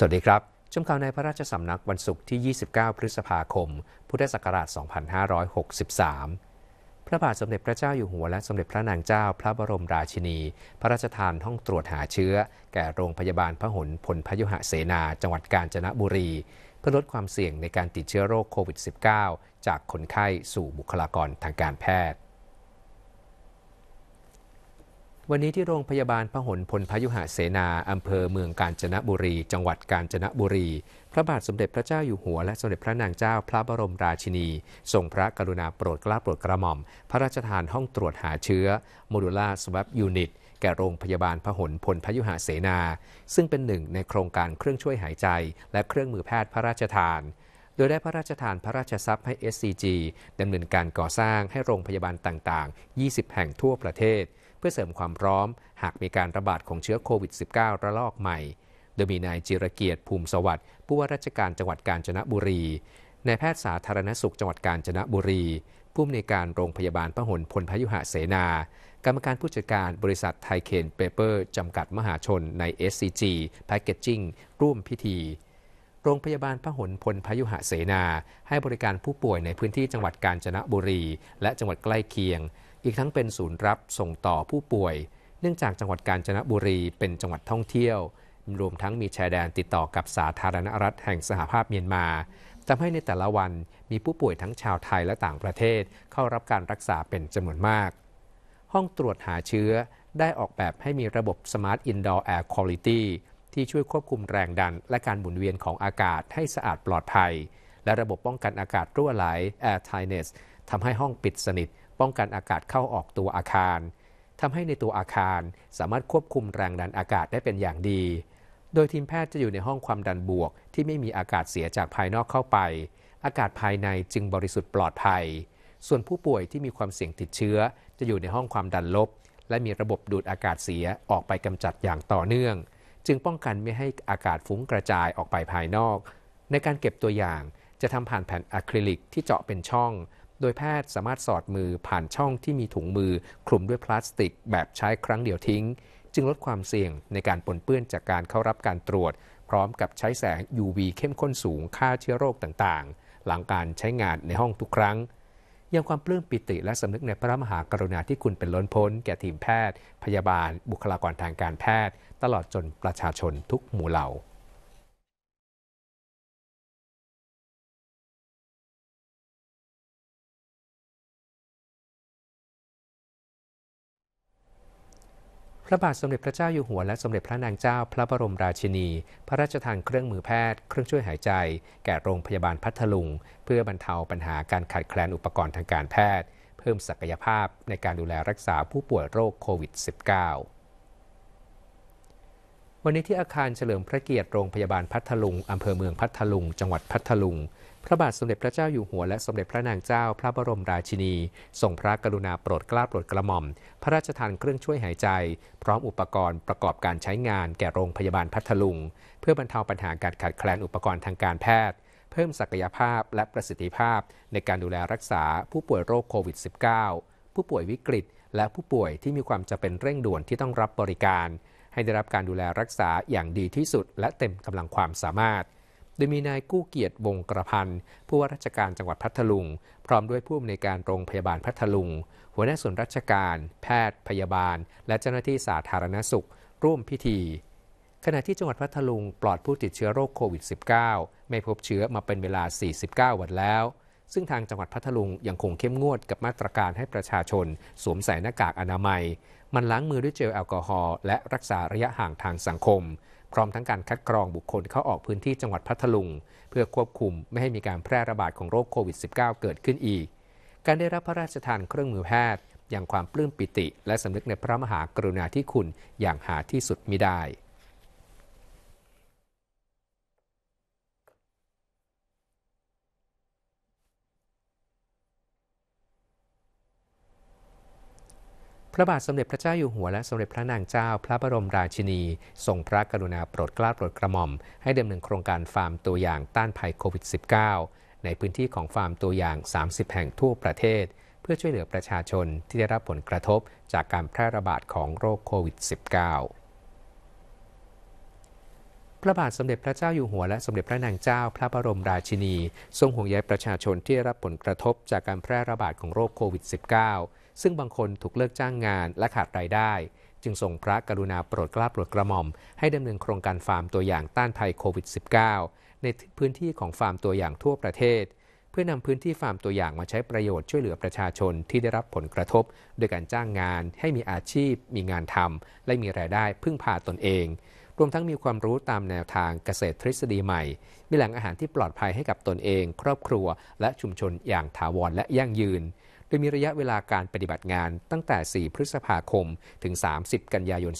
สวัสดีครับ ชมข่าวในพระราชสำนักวันศุกร์ที่ 29 พฤษภาคม พุทธศักราช 2563 พระบาทสมเด็จพระเจ้าอยู่หัวและสมเด็จพระนางเจ้า พระบรมราชินี พระราชทานห้องตรวจหาเชื้อ แก่โรงพยาบาลพระหลพลพยุหเสนา จังหวัดกาญจนบุรีเพื่อลดความเสี่ยงในการติดเชื้อโรคโควิด -19 จากคนไข้สู่บุคลากรทางการแพทย์วันนี้ที่โรงพยาบาลพหลพลพยุหเสนาอำเภอเมืองกาญจนบุรี จังหวัดกาญจนบุรี พระบาทสมเด็จพระเจ้าอยู่หัวและสมเด็จพระนางเจ้าพระบรมราชินีทรงพระกรุณาโปรดกล้าโปรดกระหม่อมพระราชทานห้องตรวจหาเชื้อโมดูล่าสวับยูนิตแก่โรงพยาบาลพหลพลพยุหเสนา ซึ่งเป็นหนึ่งในโครงการเครื่องช่วยหายใจและเครื่องมือแพทย์พระราชทาน โดยได้พระราชทานพระราชทรัพย์ให้ SCG ดำเนินการก่อสร้างให้โรงพยาบาลต่างๆ 20แห่งทั่วประเทศเพื่อเสริมความพร้อมหากมีการระบาดของเชื้อโควิด -19 ระลอกใหม่ โดยมีนายจิรเกียรติภูมิสวัสดิ์ผู้ว่าราชการจังหวัดกาญจนบุรี นายแพทย์สาธารณสุขจังหวัดกาญจนบุรี ผู้อำนวยการโรงพยาบาลพหลพลพยุหะเสนา กรรมการผู้จัดการบริษัทไทเคนเปเปอร์ จำกัดมหาชนใน SCG Packaging ร่วมพิธี โรงพยาบาลพหลพลพยุหะเสนา ให้บริการผู้ป่วยในพื้นที่จังหวัดกาญจนบุรี และจังหวัดใกล้เคียงอีกทั้งเป็นศูนย์รับส่งต่อผู้ป่วย เนื่องจากจังหวัดกาญจนบุรีเป็นจังหวัดท่องเที่ยว รวมทั้งมีชายแดนติดต่อกับสาธารณรัฐแห่งสหภาพเมียนมาทำให้ในแต่ละวันมีผู้ป่วยทั้งชาวไทยและต่างประเทศ เข้ารับการรักษาเป็นจำนวนมาก ห้องตรวจหาเชื้อได้ออกแบบให้มีระบบ Smart Indoor Air Quality ที่ช่วยควบคุมแรงดันและการหมุนเวียนของอากาศให้สะอาดปลอดภัย และระบบป้องกันอากาศรั่วไหล Air t i ทเน n e s s ทำให้ห้องปิดสนิทป้องกันอากาศเข้าออกตัวอาคารทำให้ในตัวอาคารสามารถควบคุมแรงดันอากาศได้เป็นอย่างดี โดยทีมแพทย์จะอยู่ในห้องความดันบวกที่ไม่มีอากาศเสียจากภายนอกเข้าไป อากาศภายในจึงบริสุทธิ์ปลอดภัย ส่วนผู้ป่วยที่มีความเสี่ยงติดเชื้อ จะอยู่ในห้องความดันลบ และมีระบบดูดอากาศเสียออกไปกำจัดอย่างต่อเนื่อง จึงป้องกันไม่ให้อากาศฟุ้งกระจายออกไปภายนอก ในการเก็บตัวอย่างจะทำผ่านแผ่นอะคริลิกที่เจาะเป็นช่องโดยแพทย์สามารถสอดมือผ่านช่องที่มีถุงมือคลุมด้วยพลาสติกแบบใช้ครั้งเดียวทิ้ง จึงลดความเสี่ยงในการปนเปื้อนจากการเข้ารับการตรวจ พร้อมกับใช้แสง UV เข้มข้นสูงฆ่าเชื้อโรคต่างๆ หลังการใช้งานในห้องทุกครั้ง ยังความปลื้มปิติและสำนึกในพระมหากรุณาธิคุณเป็นล้นพ้น แก่ทีมแพทย์ พยาบาล บุคลากรทางการแพทย์ ตลอดจนประชาชนทุกหมู่เหล่าพระบาท สมเด็จพระเจ้าอยู่หัวและสมเด็จพระนางเจ้า พระบรมราชินี พระราชทานเครื่องมือแพทย์เครื่องช่วยหายใจ แก่โรงพยาบาลพัทลุง เพื่อบรรเทาปัญหาการขาดแคลนอุปกรณ์ทางการแพทย์ เพิ่มศักยภาพในการดูแลรักษาผู้ป่วยโรคโควิด -19 วันนี้ที่อาคารเฉลิมพระเกียรติโรงพยาบาลพัทลุงอำเภอเมืองพัทลุงจังหวัดพัทลุงพระบาทสมเด็จพระเจ้าอยู่หัวและ สมเด็จพระนางเจ้า พระบรมราชินีทรงพระกรุณาโปรดกล้าโปรดกระหม่อมพระราชทานเครื่องช่วยหายใจพร้อมอุปกรณ์ประกอบการใช้งานแก่โรงพยาบาลพัทลุง เพื่อบรรเทาปัญหาการขาดแคลนอุปกรณ์ทางการแพทย์ เพิ่มศักยภาพและประสิทธิภาพในการดูแลรักษา ผู้ป่วยโรคโควิด -19 ผู้ป่วยวิกฤต และผู้ป่วยที่มีความจำเป็นเร่งด่วนที่ต้องรับบริการ ให้ได้รับการดูแลรักษาอย่างดีที่สุด และเต็มกำลังความสามารถโดยมีนายกู้เกียรติวงกระพันผู้ว่าราชการจังหวัดพัทลุง พร้อมด้วยผู้อำนวยการโรงพยาบาลพัทลุง หัวหน้าส่วนราชการ แพทย์ พยาบาล และเจ้าหน้าที่สาธารณสุข ร่วมพิธี ขณะที่จังหวัดพัทลุงปลอดผู้ติดเชื้อโรคโควิด -19 ไม่พบเชื้อมาเป็นเวลา 49 วันแล้ว ซึ่งทางจังหวัดพัทลุงยังคงเข้มงวดกับมาตรการให้ประชาชน สวมใส่หน้ากากอนามัย มันล้างมือด้วยเจลแอลกอฮอล์และรักษาระยะห่างทางสังคมพร้อมทั้งการคัดกรองบุคคลเข้าออกพื้นที่จังหวัดพัทลุงเพื่อควบคุมไม่ให้มีการแพร่ระบาดของโรคโควิด -19 เกิดขึ้นอีก การได้รับพระราชทานเครื่องมือแพทย์ อย่างความปลื้มปิติและสำนึกในพระมหากรุณาธิคุณอย่างหาที่สุดมิได้พระบาทสมเด็จพระเจ้าอยู่หัวและสมเด็จพระนางเจ้า พระบรมราชินีทรงพระกรุณาโปรดเกล้าโปรดกระหม่อม ให้ดำเนินโครงการฟาร์มตัวอย่างต้านภัยโควิด -19 ในพื้นที่ของฟาร์มตัวอย่าง 30 แห่งทั่วประเทศเพื่อช่วยเหลือประชาชนที่ได้รับผลกระทบจากการแพร่ระบาดของโรคโควิด -19 พระบาทสมเด็จพระเจ้าอยู่หัวและสมเด็จพระนางเจ้า พระบรมราชินีทรงห่วงใยประชาชนที่ได้รับผลกระทบจากการแพร่ระบาดของโรคโควิด -19 ซึ่งบางคนถูกเลิกจ้างงานและขาดรายได้ จึงส่งพระกรุณาโปรดกล้าโปรดกระหม่อม ให้ดำเนินโครงการฟาร์มตัวอย่างต้านภัยโควิด -19 ในพื้นที่ของฟาร์มตัวอย่างทั่วประเทศ เพื่อนำพื้นที่ฟาร์มตัวอย่างมาใช้ประโยชน์ช่วยเหลือประชาชนที่ได้รับผลกระทบโดยการจ้างงาน ให้มีอาชีพ มีงานทำและมีรายได้พึ่งพาตนเอง รวมทั้งมีความรู้ตามแนวทางเกษตรทฤษฎีใหม่มีแหล่งอาหารที่ปลอดภัยให้กับตนเอง ครอบครัวและชุมชนอย่างถาวรและยั่งยืนโดยมีระยะเวลาการปฏิบัติงานตั้งแต่ 4 พฤษภาคม ถึง 30 กันยายน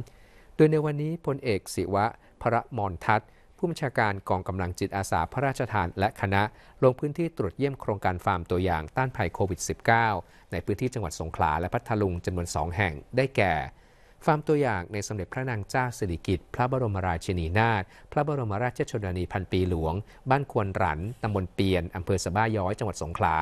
2563 โดยในวันนี้พลเอก ศิวะ พระมรทัศผู้บัญชาการกองกำลังจิตอาสาพระราชทานและคณะลงพื้นที่ตรวจเยี่ยมโครงการฟาร์มตัวอย่างต้านภัยโควิด -19 ในพื้นที่จังหวัดสงขลาและพัทลุงจำนวน 2 แห่ง ได้แก่ ฟาร์มตัวอย่างในสมเด็จพระนางเจ้าสิริกิติ์พระบรมราชินีนาถ พระบรมราชชนนีพันปีหลวง บ้านควนหรันตำบลเปียนอำเภอสะบ้าย้อย จังหวัดสงขลา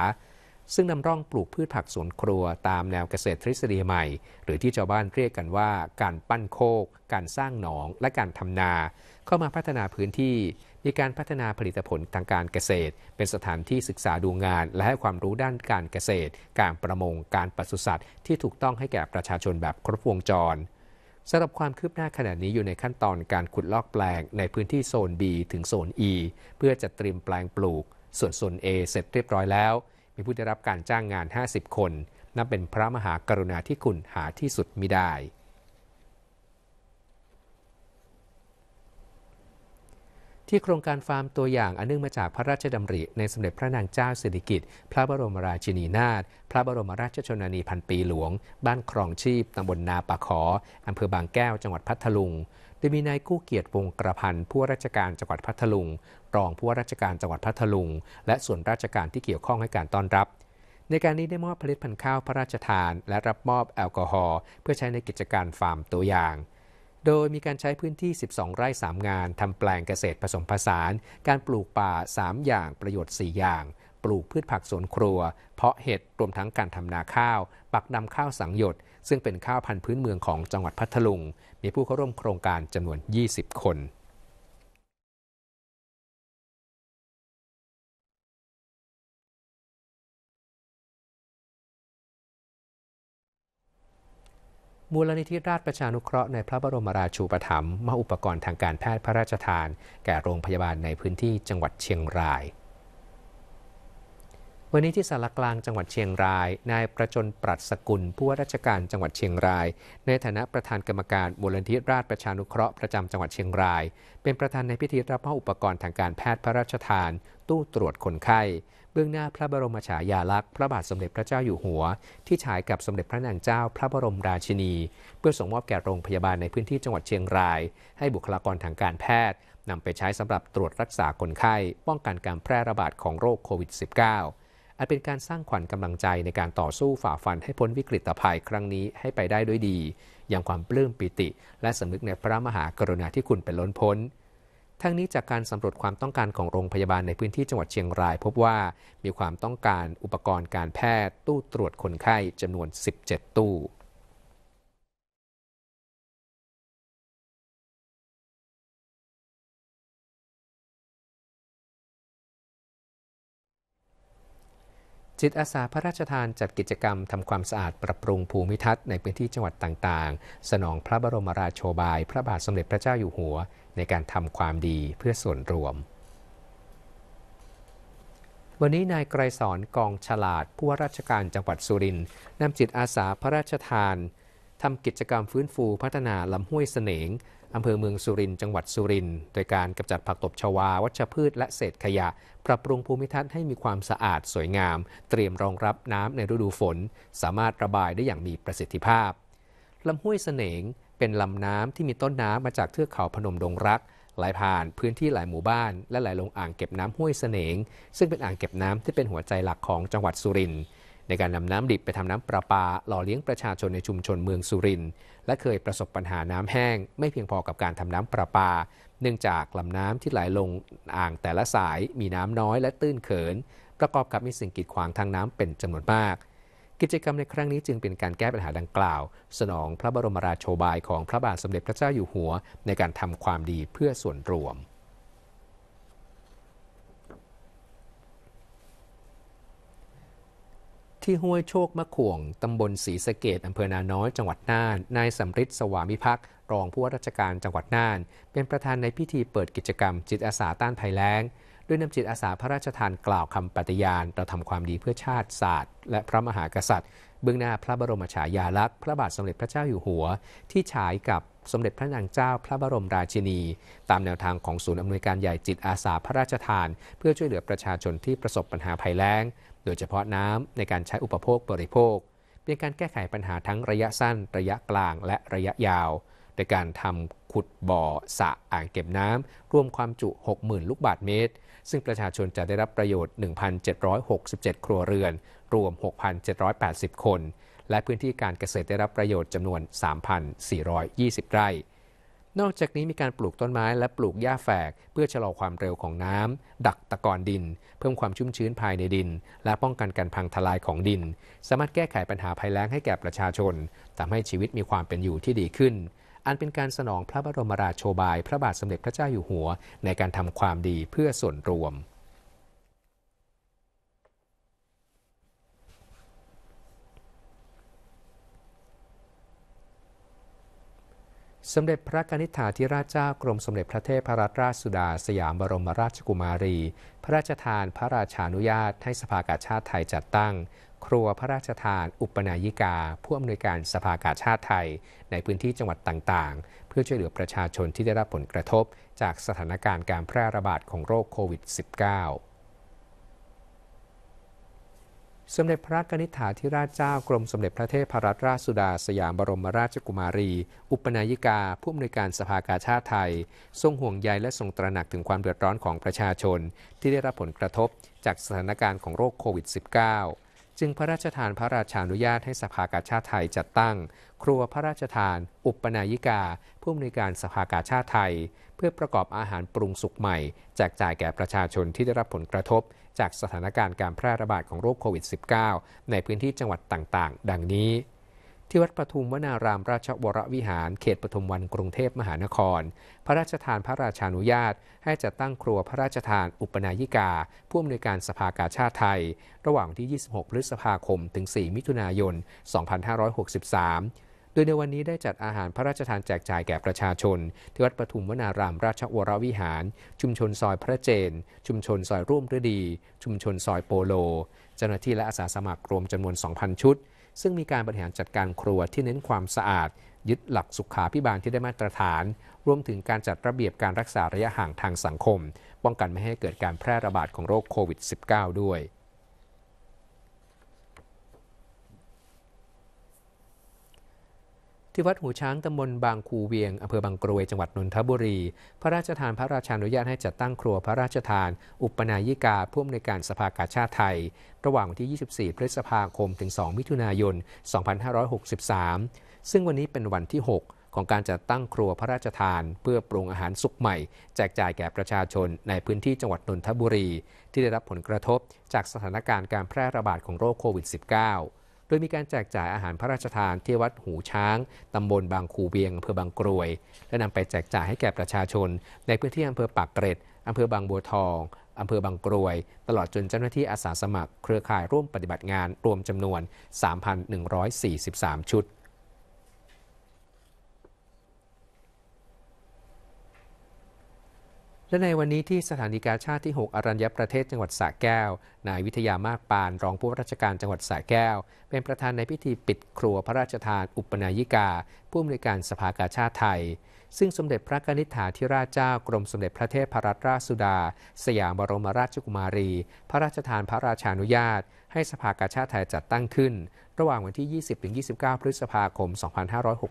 ซึ่งนำร่องปลูกพืชผักสวนครัวตามแนวเกษตรทฤษฎีใหม่ หรือที่ชาวบ้านเรียกกันว่าการปั้นโคก การสร้างหนองและการทำนา เข้ามาพัฒนาพื้นที่ มีการพัฒนาผลิตผลทางการเกษตร เป็นสถานที่ศึกษาดูงาน และให้ความรู้ด้านการเกษตร การประมงการปศุสัตว์ที่ถูกต้องให้แก่ประชาชนแบบครบวงจรสำหรับความคืบหน้าขณะนี้อยู่ในขั้นตอนการขุดลอกแปลงในพื้นที่โซน B ถึงโซน E เพื่อจะเตรียมแปลงปลูก ส่วนโซน A เสร็จเรียบร้อยแล้วมีผู้ได้รับการจ้างงาน 50 คน นับเป็นพระมหากรุณาธิคุณหาที่สุดมิได้ ที่โครงการฟาร์มตัวอย่างอันเนื่องมาจากพระราชดำริ ในสมเด็จพระนางเจ้าสิริกิติ์พระบรมราชินีนาถ พระบรมราชชนนีพันปีหลวง บ้านครองชีพตำบลนนาปะขออำเภอบางแก้ว จังหวัดพัทลุงโดยมีนายกู้เกียรติวงกระพันผู้ว่าราชการจังหวัดพัทลุงรองผู้ว่าราชการจังหวัดพัทลุง และส่วนราชการที่เกี่ยวข้องให้การต้อนรับ ในการนี้ได้มอบผลิตภัณฑ์ข้าวพระราชทาน และรับมอบแอลกอฮอล์เพื่อใช้ในกิจการฟาร์มตัวอย่าง โดยมีการใช้พื้นที่ 12 ไร่ 3 งานทำแปลงเกษตรผสมผสาน การปลูกป่า 3 อย่างประโยชน์ 4 อย่าง ปลูกพืชผักสวนครัว เพาะเห็ดรวมทั้งการทำนาข้าว ปักนำข้าวสังหยดซึ่งเป็นข้าวพันธุ์พื้นเมืองของจังหวัดพัทลุง มีผู้เข้าร่วมโครงการจำนวน 20 คน มูลนิธิราชประชานุเคราะห์ในพระบรมราชูปถัมภ์มาอุปกรณ์ทางการแพทย์พระราชทาน แก่โรงพยาบาลในพื้นที่จังหวัดเชียงรายวันนี้ที่สารกลางจังหวัดเชียงราย นายประจนปรัชสกุลผู้ว่าราชการจังหวัดเชียงราย ในฐานะประธานกรรมการมูลนิธิราชประชานุเคราะห์ประจำจังหวัดเชียงราย เป็นประธานในพิธีรับมอบอุปกรณ์ทางการแพทย์พระราชทาน ตู้ตรวจคนไข้เบื้องหน้าพระบรมฉายาลักษณ์พระบาทสมเด็จพระเจ้าอยู่หัว ที่ฉายกับสมเด็จพระนางเจ้าพระบรมราชินี เพื่อส่งมอบแก่โรงพยาบาลในพื้นที่จังหวัดเชียงราย ให้บุคลากรทางการแพทย์นำไปใช้สำหรับตรวจรักษาคนไข้ป้องกันการแพร่ระบาดของโรคโควิด -19 อาจเป็นการสร้างขวัญกำลังใจในการต่อสู้ฝ่าฟันให้พ้นวิกฤตภัยครั้งนี้ให้ไปได้ด้วยดี อย่างความปลื้มปิติ และสำนึกในพระมหากรุณาธิคุณเป็นล้นพ้น ทั้งนี้จากการสำรวจความต้องการของโรงพยาบาลในพื้นที่จังหวัดเชียงราย พบว่ามีความต้องการอุปกรณ์การแพทย์ตู้ตรวจคนไข้จำนวน 17 ตู้จิตอาสาพระราชทานจัดกิจกรรมทำความสะอาดปรับปรุงภูมิทัศน์ในพื้นที่จังหวัดต่างๆ สนองพระบรมราชโชบายพระบาทสมเด็จพระเจ้าอยู่หัวในการทำความดีเพื่อส่วนรวม วันนี้นายไกรสอนกองฉลาดผู้ว่าราชการจังหวัดสุรินทร์นำจิตอาสาพระราชทานทำกิจกรรมฟื้นฟูพัฒนาลำห้วยเสนงอำเภอเมืองสุรินทร์จังหวัดสุรินทร์โดยการกำจัดผักตบชวา วัชพืชและเศษขยะ ปรับปรุงภูมิทัศน์ให้มีความสะอาดสวยงาม เตรียมรองรับน้ำในฤดูฝน สามารถระบายได้อย่างมีประสิทธิภาพลำห้วยเสนง เป็นลำน้ำที่มีต้นน้ำมาจากเทือกเขาพนมดงรักไหลผ่านพื้นที่หลายหมู่บ้าน และไหลลงอ่างเก็บน้ำห้วยเสนง ซึ่งเป็นอ่างเก็บน้ำที่เป็นหัวใจหลักของจังหวัดสุรินทร์ในการนำน้ำดิบไปทำน้ำประปา หล่อเลี้ยงประชาชนในชุมชนเมืองสุรินทร์และเคยประสบปัญหาน้ำแห้งไม่เพียงพอกับการทำน้ำประปา เนื่องจากลำน้ำที่ไหลลงอ่างแต่ละสายมีน้ำน้อยและตื้นเขิน ประกอบกับมีสิ่งกีดขวางทางน้ำเป็นจำนวนมาก กิจกรรมในครั้งนี้จึงเป็นการแก้ปัญหาดังกล่าว สนองพระบรมราชโชบายของพระบาทสมเด็จพระเจ้าอยู่หัวในการทำความดีเพื่อส่วนรวมที่ห้วยโชคมะข่วงตำบลศรีสะเกดอำเภอนาน้อยจังหวัดน่านนายสำริดสวามิพักรองผู้ว่าราชการจังหวัดน่าน เป็นประธานในพิธีเปิดกิจกรรมจิตอาสาต้านภัยแล้งด้วยนำจิตอาสาพระราชทานกล่าวคำปฏิญาณเราทำความดีเพื่อชาติศาสตร์และพระมหากษัตริย์เบื้องหน้าพระบรมฉายาลักษณ์พระบาทสมเด็จพระเจ้าอยู่หัว ที่ฉายกับสมเด็จพระนางเจ้าพระบรมราชินี ตามแนวทางของศูนย์อำนวยการใหญ่จิตอาสาพระราชทาน เพื่อช่วยเหลือประชาชนที่ประสบปัญหาภัยแล้ง โดยเฉพาะน้ำในการใช้อุปโภคบริโภคเป็นการแก้ไขปัญหาทั้งระยะสั้น ระยะกลางและระยะยาวโดยการทำขุดบ่อสระอ่างเก็บน้ำรวมความจุ60,000 ลูกบาทเมตรซึ่งประชาชนจะได้รับประโยชน์ 1,767 ครัวเรือน รวม 6,780 คน และพื้นที่การเกษตรได้รับประโยชน์จำนวน 3,420 ไร่ นอกจากนี้มีการปลูกต้นไม้และปลูกหญ้าแฝกเพื่อชะลอความเร็วของน้ำดักตะกอนดินเพิ่มความชุ่มชื้นภายในดิน และป้องกันการพังทลายของดิน สามารถแก้ไขปัญหาภัยแล้งให้แก่ประชาชนทำให้ชีวิตมีความเป็นอยู่ที่ดีขึ้นอันเป็นการสนองพระบรมราโชบายพระบาทสมเด็จพระเจ้าอยู่หัวในการทำความดีเพื่อส่วนรวมสมเด็จพระนิษฐาธิราชเจ้ากรมสมเด็จพระเทพรัตนราชสุดาสยามบรมราชกุมารี พระราชทานพระราชานุญาตให้สภากาชาติไทยจัดตั้งครัวพระราชทานอุปนายิกาผู้อำนวยการสภากาชาติไทยในพื้นที่จังหวัดต่างๆเพื่อช่วยเหลือประชาชนที่ได้รับผลกระทบจากสถานการณ์การแพร่ระบาดของโรคโควิด -19 สมเด็จพระกนิษฐาธิราชเจ้ากรมสมเด็จพระเทพรัตนราชสุดาสยามบรมราชกุมารี อุปนายิกาผู้อำนวยการสภากาชาติไทย ทรงห่วงใยและทรงตระหนักถึงความเดือดร้อนของประชาชนที่ได้รับผลกระทบจากสถานการณ์ของโรคโควิด -19 จึงพระราชทานพระราชานุญาตให้สภากาชาติไทยจัดตั้ง ครัวพระราชทาน อุปนายิกา ผู้อำนวยการสภากาชาติไทย เพื่อประกอบอาหารปรุงสุกใหม่แจกจ่ายแก่ประชาชนที่ได้รับผลกระทบจากสถานการณ์การแพร่ระบาดของโรคโควิด -19 ในพื้นที่จังหวัดต่างๆ ดังนี้ ที่วัดปทุมวนารามราชวรวิหารเขตปทุมวันกรุงเทพมหานคร พระราชทานพระราชานุญาตให้จัดตั้งครัวพระราชทานอุปนายิกาผู้อำนวยการสภากาชาติไทย ระหว่างที่ 26 พฤษภาคม ถึง 4 มิถุนายน 2563ดยในวันนี้ได้จัดอาหารพระราชทานแจกจ่ายแก่ประชาชนที่วัดปทุมวนารามราชวรวิหาร ชุมชนซอยพระเจน ชุมชนซอยร่วมฤดี ชุมชนซอยโปโลเจ้าหน้าที่และอาสาสมัครรวมจำนวน 2,000 ชุด ซึ่งมีการบริหารจัดการครัวที่เน้นความสะอาด ยึดหลักสุขาพิบาลที่ได้มาตรฐานรวมถึงการจัดระเบียบการรักษาระยะห่างทางสังคมป้องกันไม่ให้เกิดการแพร่ระบาดของโรคโควิด -19 ด้วยที่วัดหูช้างตำบลบางคูเวียงอำเภอบางกรวยจังหวัดนนทบุรี พระราชทานพระราชานุญาตให้จัดตั้งครัวพระราชทานอุปนายิกาผู้อำนวยการสภากาชาติไทย ระหว่างวันที่ 24 พฤษภาคมถึง 2 มิถุนายน 2563 ซึ่งวันนี้เป็นวันที่ 6 ของการจัดตั้งครัวพระราชทาน เพื่อปรุงอาหารสุกใหม่แจกจ่ายแก่ประชาชนในพื้นที่จังหวัดนนทบุรีที่ได้รับผลกระทบจากสถานการณ์การแพร่ระบาดของโรคโควิด -19 โดยมีการแจกจ่ายอาหารพระราชทานที่วัดหูช้าง ตำบลบางคูเวียง อำเภอบางกรวย และนำไปแจกจ่ายให้แก่ประชาชน ในพื้นที่อำเภอปากเกร็ดอำเภอบางบัวทอง อำเภอบางกรวย ตลอดจนเจ้าหน้าที่อาสาสมัครเครือข่ายร่วมปฏิบัติงาน รวมจำนวน 3,143 ชุดและในวันนี้ที่สถานีกาชาติที่ 6อรัญญประเทศจังหวัดสระแก้วนายวิทยามากปานรองผู้ว่าราชการจังหวัดสระแก้ว เป็นประธานในพิธีปิดครัวพระราชทานอุปนายิกา ผู้อำนวยการสภากาชาติไทย ซึ่งสมเด็จพระกนิษฐาธิราชเจ้ากรมสมเด็จพระเทพรัตนราชสุดาสยามบรมราชกุมารี พระราชทานพระราชานุญาต ให้สภากาชาติไทยจัดตั้งขึ้น ระหว่างวันที่ 20-29 พฤษภาคม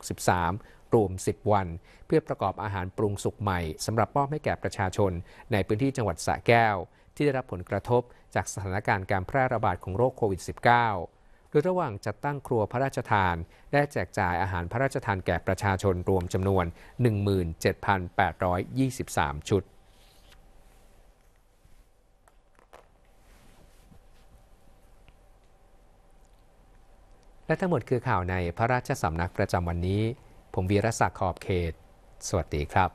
2563กลุ่ม10 วันเพื่อประกอบอาหารปรุงสุกใหม่สำหรับป้อมให้แก่ประชาชนในพื้นที่จังหวัดสระแก้วที่ได้รับผลกระทบจากสถานการณ์การแพร่ระบาดของโรคโควิด -19 โดยระหว่างจัดตั้งครัวพระราชทานได้แจกจ่ายอาหารพระราชทานแก่ประชาชนรวมจำนวน 17,823 ชุด และทั้งหมดคือข่าวในพระราชสำนักประจำวันนี้ผมวีรศักดิ์ขอบเขต สวัสดีครับ